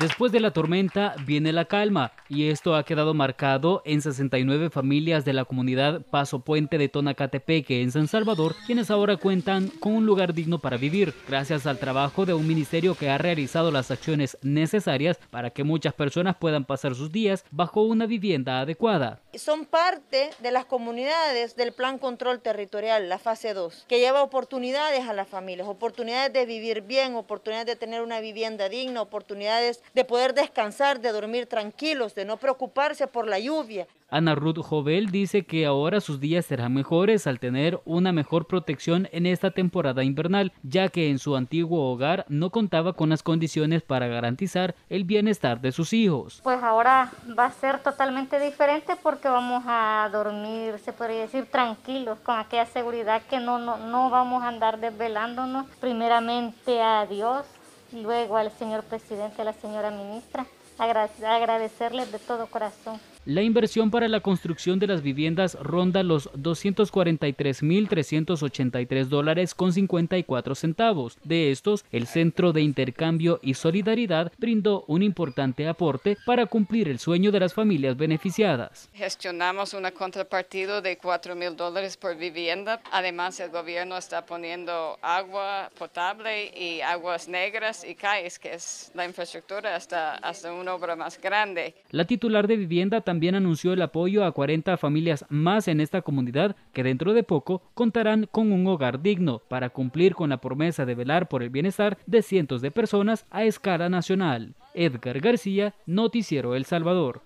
Después de la tormenta viene la calma y esto ha quedado marcado en 69 familias de la comunidad Paso Puente de Tonacatepeque en San Salvador, quienes ahora cuentan con un lugar digno para vivir, gracias al trabajo de un ministerio que ha realizado las acciones necesarias para que muchas personas puedan pasar sus días bajo una vivienda adecuada son parte de las comunidades del Plan Control Territorial, la fase 2, que lleva oportunidades a las familias, oportunidades de vivir bien, oportunidades de tener una vivienda digna, oportunidades de poder descansar, de dormir tranquilos, de no preocuparse por la lluvia. Ana Ruth Jovel dice que ahora sus días serán mejores al tener una mejor protección en esta temporada invernal, ya que en su antiguo hogar no contaba con las condiciones para garantizar el bienestar de sus hijos. Pues ahora va a ser totalmente diferente porque vamos a dormir, se podría decir, tranquilos, con aquella seguridad que no, no, no vamos a andar desvelándonos primeramente a Dios, luego al señor presidente, a la señora ministra agradecerles de todo corazón. La inversión para la construcción de las viviendas ronda los 243.383 dólares con 54 centavos. De estos, el Centro de Intercambio y Solidaridad brindó un importante aporte para cumplir el sueño de las familias beneficiadas. Gestionamos una contrapartida de 4 mil dólares por vivienda. Además, el gobierno está poniendo agua potable y aguas negras y calles, que es la infraestructura hasta, hasta un obra más grande. La titular de vivienda también anunció el apoyo a 40 familias más en esta comunidad que dentro de poco contarán con un hogar digno para cumplir con la promesa de velar por el bienestar de cientos de personas a escala nacional. Edgar García, Noticiero El Salvador.